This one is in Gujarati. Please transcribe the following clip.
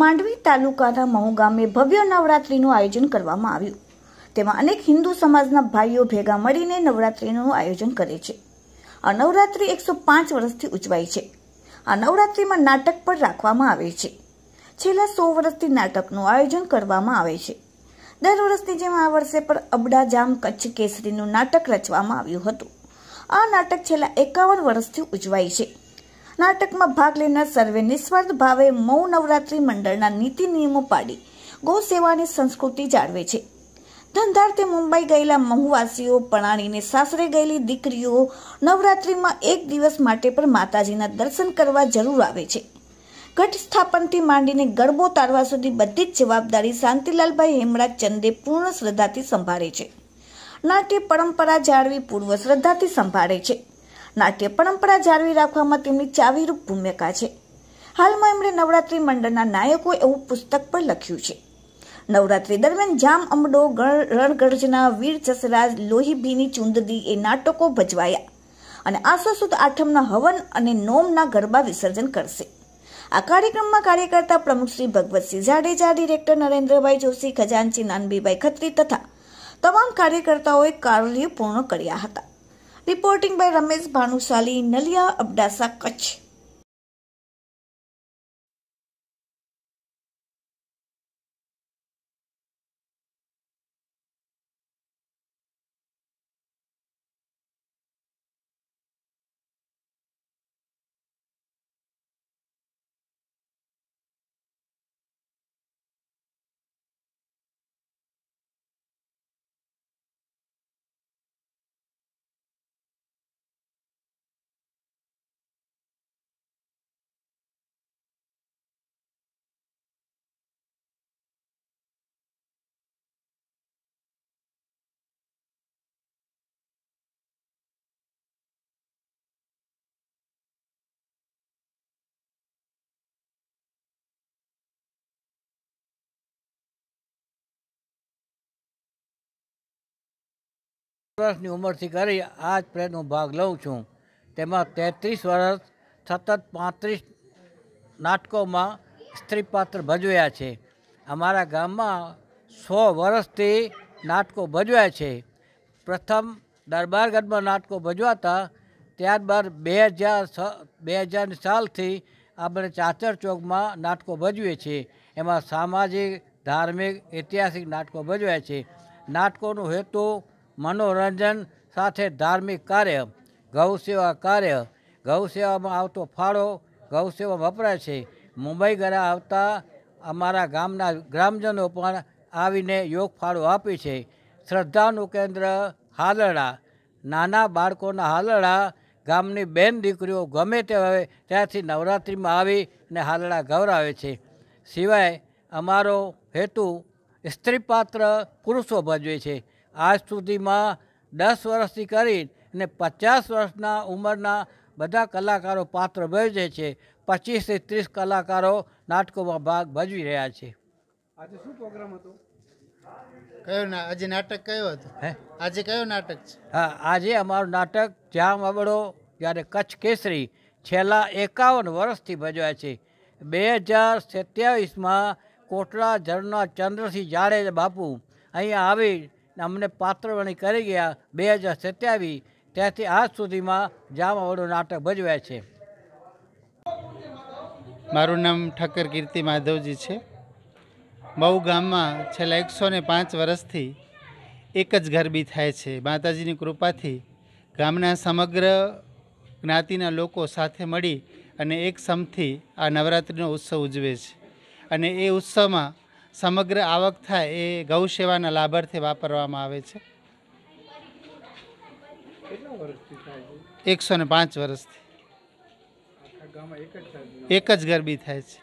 માંડવી તાલુકાના મહુ ગામે ભવ્ય નવરાત્રિનું આયોજન કરવામાં આવ્યું તેમાં અનેક હિન્દુ સમાજના ભાઈઓ ભેગા મળીને નવરાત્રિનું આયોજન કરે છે આ નવરાત્રિ એકસો પાંચ વર્ષથી ઉજવાય છે આ નવરાત્રિમાં નાટક પણ રાખવામાં આવે છે છેલ્લા સો વર્ષથી નાટકનું આયોજન કરવામાં આવે છે દર વર્ષની જેમ આ વર્ષે પણ અબડા જામ કચ્છ કેસરીનું નાટક રચવામાં આવ્યું હતું આ નાટક છેલ્લા એકાવન વર્ષથી ઉજવાય છે નાટકમાં ભાગ લેનાર સર્વે નિસ્વાર્થ ભાવે મૌ નવરાત્રિ મંડળના નીતિ નિયમો પાડી ગૌ સેવાની સંસ્કૃતિ જાળવે છે ધંધાર્થે મુંબઈ ગયેલા મહુવાસીઓ પણાણીને સાસરે ગયેલી દીકરીઓ નવરાત્રિમાં એક દિવસ માટે પણ માતાજીના દર્શન કરવા જરૂર આવે છે ઘટ સ્થાપનથી માંડીને ગરબો તારવા સુધી બધી જ જવાબદારી શાંતિલાલભાઈ હેમડા ચંદે પૂર્ણ શ્રદ્ધાથી સંભાળે છે નાટ્ય પરંપરા જાળવી પૂર્વ શ્રદ્ધાથી સંભાળે છે નાટ્ય પરંપરા જાળવી રાખવામાં તેમની ચાવીરૂપ ભૂમિકા છે હાલમાં એમણે નવરાત્રિ મંડળના નાયકો એવું પુસ્તક પણ લખ્યું છે નવરાત્રિ દરમિયાન જામ અમડો રણગર્જના વીર જસરાજ લોહીભીની ચુંદદી એ નાટકો ભજવાયા અને આશા સુદ આઠમના હવન અને નોમના ગરબા વિસર્જન કરશે આ કાર્યક્રમમાં કાર્યકર્તા પ્રમુખ શ્રી ભગવતસિંહ જાડેજા ડિરેક્ટર નરેન્દ્રભાઈ જોશી ખજાનચી નાનબીભાઈ ખત્રી તથા તમામ કાર્યકર્તાઓએ કાર્ય પૂર્ણ કર્યા હતા રિપોર્ટિંગ બાય રમેશ ભાનુશાલી નલિયા અબડાસા કચ્છ વર્ષની ઉંમરથી કરી આ જ પ્રયત્નો ભાગ લઉં છું તેમાં તેત્રીસ વર્ષ સતત પાંત્રીસ નાટકોમાં સ્ત્રી પાત્ર ભજવ્યા છે અમારા ગામમાં સો વર્ષથી નાટકો ભજવ્યા છે પ્રથમ દરબારગઢમાં નાટકો ભજવાતા ત્યારબાદ બે હજાર બે હજારની સાલથી આપણે ચાચર ચોકમાં નાટકો ભજવીએ છીએ એમાં સામાજિક ધાર્મિક ઐતિહાસિક નાટકો ભજવ્યા છે નાટકોનો હેતુ મનોરંજન સાથે ધાર્મિક કાર્ય ગૌ સેવા કાર્ય ગૌ સેવામાં આવતો ફાળો ગૌ સેવા વપરાય છે મુંબઈ ગરા આવતા અમારા ગામના ગ્રામજનો પણ આવીને યોગ ફાળો આપે છે શ્રદ્ધાનું કેન્દ્ર હાલડા નાના બાળકોના હાલડા ગામની બેન દીકરીઓ ગમે તે હોય ત્યાંથી નવરાત્રિમાં આવી ને હાલડા ગૌરાવે છે સિવાય અમારો હેતુ સ્ત્રીપાત્ર પુરુષો ભજવે છે આજ સુધીમાં દસ વર્ષથી કરી અને પચાસ વર્ષના ઉંમરના બધા કલાકારો પાત્ર ભજે છે પચીસથી ત્રીસ કલાકારો નાટકોમાં ભાગ ભજવી રહ્યા છે આજે શું પ્રોગ્રામ હતો કયો ના આજે નાટક કયો હતો હે આજે કયો નાટક છે હા આજે અમારું નાટક જામ અબડો જ્યારે કચ્છ કેસરી છેલ્લા એકાવન વર્ષથી ભજવાય છે બે હજાર સત્યાવીસમાં કોટડા ઝરના ચંદ્રસિંહ જાડેજ બાપુ અહીંયા આવી અમને પાત્રવણી કરી ગયા બે હજાર સત્યાવીસ ત્યાંથી આજ સુધીમાં જામાવાળું નાટક ભજવાય છે મારું નામ ઠક્કર કીર્તિ માધવજી છે બહુ ગામમાં છેલ્લા એકસો ને પાંચ વર્ષથી એક જ ગરબી થાય છે માતાજીની કૃપાથી ગામના સમગ્ર જ્ઞાતિના લોકો સાથે મળી અને એક સમથી આ નવરાત્રિનો ઉત્સવ ઉજવે છે અને એ ઉત્સવમાં સમગ્ર આવક થાય એ ગૌ સેવાના લાભાર્થે વાપરવામાં આવે છે એકસો ને પાંચ વર્ષથી એક જ ગરબી થાય છે